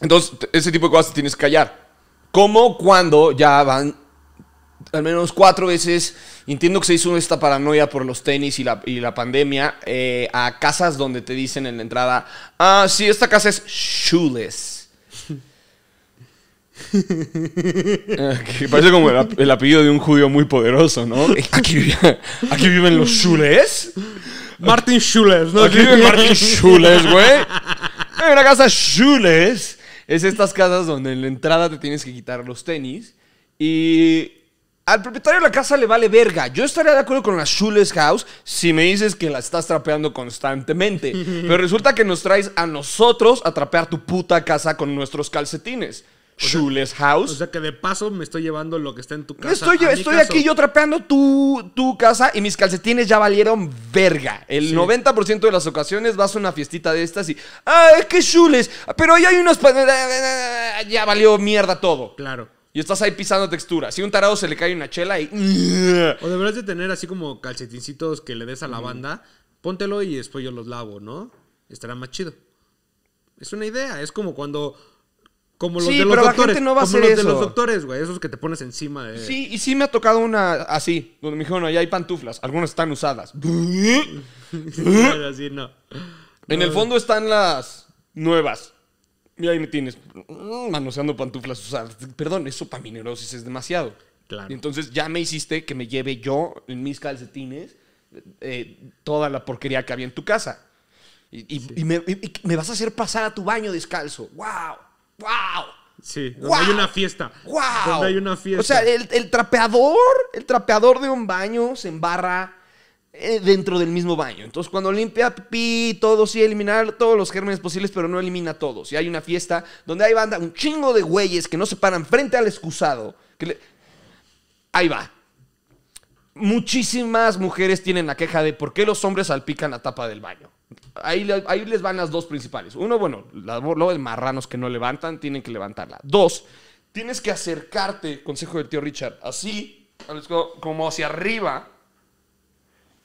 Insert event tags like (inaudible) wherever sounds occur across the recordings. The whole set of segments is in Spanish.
Entonces, ese tipo de cosas tienes que callar. ¿Cómo, cuando ya van al menos cuatro veces, entiendo que se hizo esta paranoia por los tenis y la, pandemia, eh, a casas donde te dicen en la entrada, ah, sí, esta casa es Schules. (laughs) parece como el, apellido de un judío muy poderoso, ¿no? (laughs) Aquí, viven los Schules. Martin Schules, ¿no? Aquí viven Martin Schules, güey. Hay una casa Schules es estas casas donde en la entrada te tienes que quitar los tenis. Y al propietario de la casa le vale verga. Yo estaría de acuerdo con la Shule's House si me dices que la estás trapeando constantemente. (laughs) Pero resulta que nos traes a nosotros a trapear tu puta casa con nuestros calcetines. Shoeless House. O sea que de paso me estoy llevando lo que está en tu casa. Estoy, aquí yo trapeando tu, casa y mis calcetines ya valieron verga. El 90% de las ocasiones vas a una fiestita de estas y. ¡Ah, qué que Pero ahí hay unos (laughs) Ya valió mierda todo. Claro. Y estás ahí pisando textura. Si un tarado se le cae una chela y. O deberás de tener así como calcetincitos que le des a la banda. Póntelo y después yo los lavo, ¿no? Estará más chido. Es una idea. Es como cuando como los sí, de los pero doctores. La gente no va a como los de los doctores, güey. Esos que te pones encima de. Sí, y sí me ha tocado una así, donde me dijeron, ahí hay pantuflas. Algunas están usadas. (laughs) no. En el fondo están las nuevas. Y ahí me tienes mm, manoseando pantuflas usadas. Perdón, eso para mi neurosis es demasiado. Claro. entonces ya me hiciste que me lleve yo en mis calcetines eh, toda la porquería que había en tu casa. Y, me, y, me, vas a hacer pasar a tu baño descalzo. ¡Wow! ¡Wow! Sí, donde hay una fiesta. ¡Wow! hay una fiesta. O sea, el, trapeador, el trapeador de un baño se embarra eh, dentro del mismo baño. Entonces, cuando limpia pipí, todo sí, eliminar todos los gérmenes posibles, pero no elimina todos. Y hay una fiesta donde hay banda, un chingo de güeyes que no se paran frente al excusado. Que Ahí va. Muchísimas mujeres tienen la queja de por qué los hombres salpican la tapa del baño. Ahí, les van las dos principales. Uno, bueno, Los marranos que no levantan, tienen que levantarla. Dos, tienes que acercarte, consejo del tío Richard, así, como hacia arriba.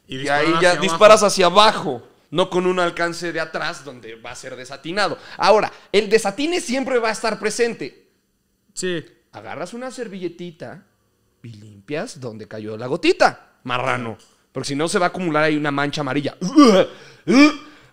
Y, ahí ya disparas hacia abajo, no con un alcance de atrás donde va a ser desatinado. Ahora, el desatine siempre va a estar presente. Sí. Agarras una servilletita y limpias donde cayó la gotita, marrano. Porque si no, se va a acumular ahí una mancha amarilla. Uh,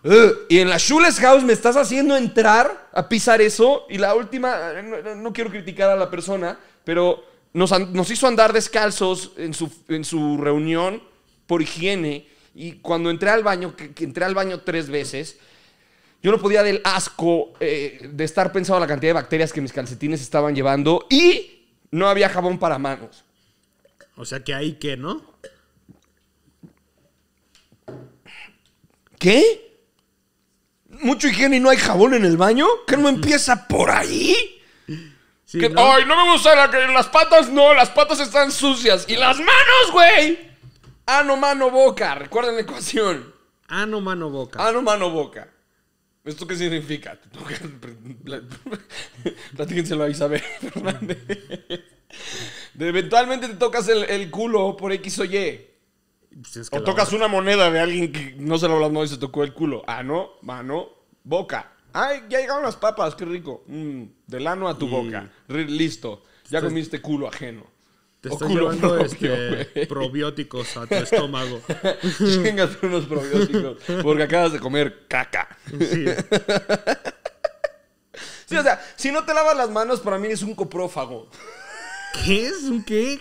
uh". y en la Shules House me estás haciendo entrar a pisar eso. Y la última, eh, no, quiero criticar a la persona, pero nos, hizo andar descalzos en su, en reunión por higiene. Y cuando entré al baño, que, entré al baño tres veces, yo no podía del asco eh, de estar pensando la cantidad de bacterias que mis calcetines estaban llevando y no había jabón para manos. O sea que ahí que, ¿no? ¿Qué? ¿Mucho higiene y no hay jabón en el baño? ¿Qué no empieza por ahí? Ay, no me gusta las patas, no, las patas están sucias. Y las manos, güey. Ano, mano, boca. Recuerden la ecuación. Ano, mano, boca. Ano, mano, boca. ¿Esto qué significa? (laughs) Platíquenselo a Isabel Fernández. (laughs) eventualmente te tocas el culo por X o Y. Pues o tocas una moneda de alguien que no se lo manos y se tocó el culo. Ah, no, mano, boca. Ay, ya llegaron las papas, qué rico. Mm, del ano a tu boca. Listo. Ya comiste culo ajeno. Te estoy llevando este, probióticos a tu estómago. son (laughs) unos probióticos. Porque acabas de comer caca. Sí. sí, o sea, si no te lavas las manos, para mí es un coprófago. ¿Qué es? ¿Un qué?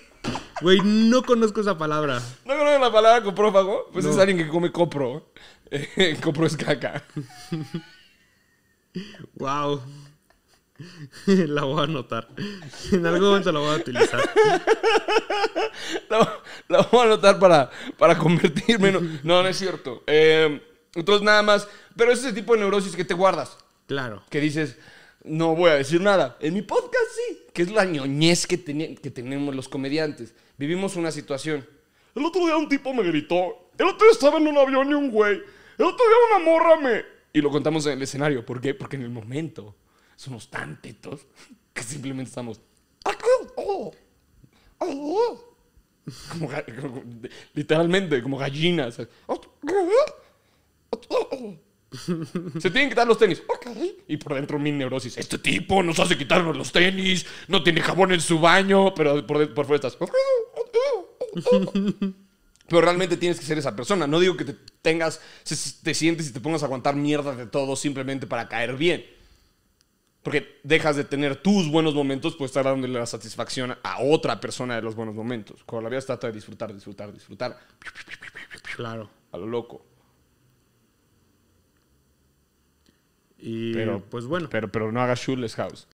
Güey, no conozco esa palabra. ¿No conozco la palabra coprófago? Pues es alguien que come copro. Eh, (laughs) copro es caca. wow. (laughs) La voy a anotar. En algún momento la voy a utilizar. (laughs) La, voy a anotar para, para convertirme. No, no, es cierto. Em, entonces, nada más. Pero es ese tipo de neurosis que te guardas. Claro. Que dices, no voy a decir nada. En mi podcast sí que es la ñoñez que, que tenemos los comediantes. Vivimos una situación. El otro día un tipo me gritó. El otro día estaba en un avión y un güey. El otro día una morra Y lo contamos en el escenario. ¿Por qué? Porque en el momento somos tan tetos (laughs) que simplemente estamos... Oh, oh, oh". como, literalmente, como gallinas. Se tienen que quitar los tenis. Y por dentro mi neurosis. Este tipo nos hace quitarnos los tenis. No tiene jabón en su baño. Pero por, por fuera estás. Pero realmente tienes que ser esa persona. No digo que te tengas, te sientes y te pongas a aguantar mierda de todo simplemente para caer bien. Porque dejas de tener tus buenos momentos, pues estar dándole la satisfacción a otra persona de los buenos momentos. Cuando la vida trata de disfrutar, disfrutar, disfrutar. Claro. A lo loco. Y pero, pues bueno. Pero, pero no hagas Shoeless House.